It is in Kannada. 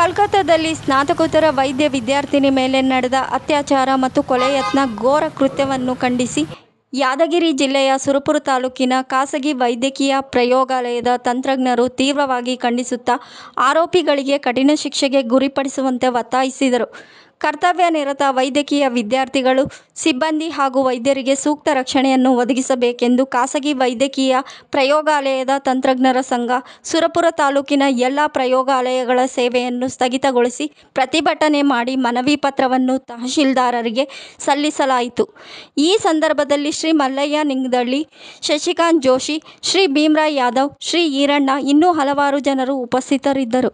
ಕಲ್ಕತ್ತಾದಲ್ಲಿ ಸ್ನಾತಕೋತ್ತರ ವೈದ್ಯ ವಿದ್ಯಾರ್ಥಿನಿ ಮೇಲೆ ನಡೆದ ಅತ್ಯಾಚಾರ ಮತ್ತು ಕೊಲೆ ಯತ್ನ ಘೋರ ಕೃತ್ಯವನ್ನು ಖಂಡಿಸಿ ಯಾದಗಿರಿ ಜಿಲ್ಲೆಯ ಸುರಪುರ ತಾಲೂಕಿನ ಖಾಸಗಿ ವೈದ್ಯಕೀಯ ಪ್ರಯೋಗಾಲಯದ ತಂತ್ರಜ್ಞರು ತೀವ್ರವಾಗಿ ಖಂಡಿಸುತ್ತಾ ಆರೋಪಿಗಳಿಗೆ ಕಠಿಣ ಶಿಕ್ಷೆಗೆ ಗುರಿಪಡಿಸುವಂತೆ ಒತ್ತಾಯಿಸಿದರು ಕರ್ತವ್ಯ ನಿರತ ವೈದ್ಯಕೀಯ ವಿದ್ಯಾರ್ಥಿಗಳು ಸಿಬ್ಬಂದಿ ಹಾಗೂ ವೈದ್ಯರಿಗೆ ಸೂಕ್ತ ರಕ್ಷಣೆಯನ್ನು ಒದಗಿಸಬೇಕೆಂದು ಖಾಸಗಿ ವೈದ್ಯಕೀಯ ಪ್ರಯೋಗಾಲಯದ ತಂತ್ರಜ್ಞರ ಸಂಘ ಸುರಪುರ ತಾಲೂಕಿನ ಎಲ್ಲ ಪ್ರಯೋಗಾಲಯಗಳ ಸೇವೆಯನ್ನು ಸ್ಥಗಿತಗೊಳಿಸಿ ಪ್ರತಿಭಟನೆ ಮಾಡಿ ಮನವಿ ಪತ್ರವನ್ನು ತಹಶೀಲ್ದಾರರಿಗೆ ಸಲ್ಲಿಸಲಾಯಿತು ಈ ಸಂದರ್ಭದಲ್ಲಿ ಶ್ರೀ ಮಲ್ಲಯ್ಯ ನಿಂಗದಳ್ಳಿ ಶಶಿಕಾಂತ್ ಜೋಶಿ ಶ್ರೀ ಭೀಮರಾಯ್ ಯಾದವ್ ಶ್ರೀ ಈರಣ್ಣ ಇನ್ನೂ ಹಲವಾರು ಜನರು ಉಪಸ್ಥಿತರಿದ್ದರು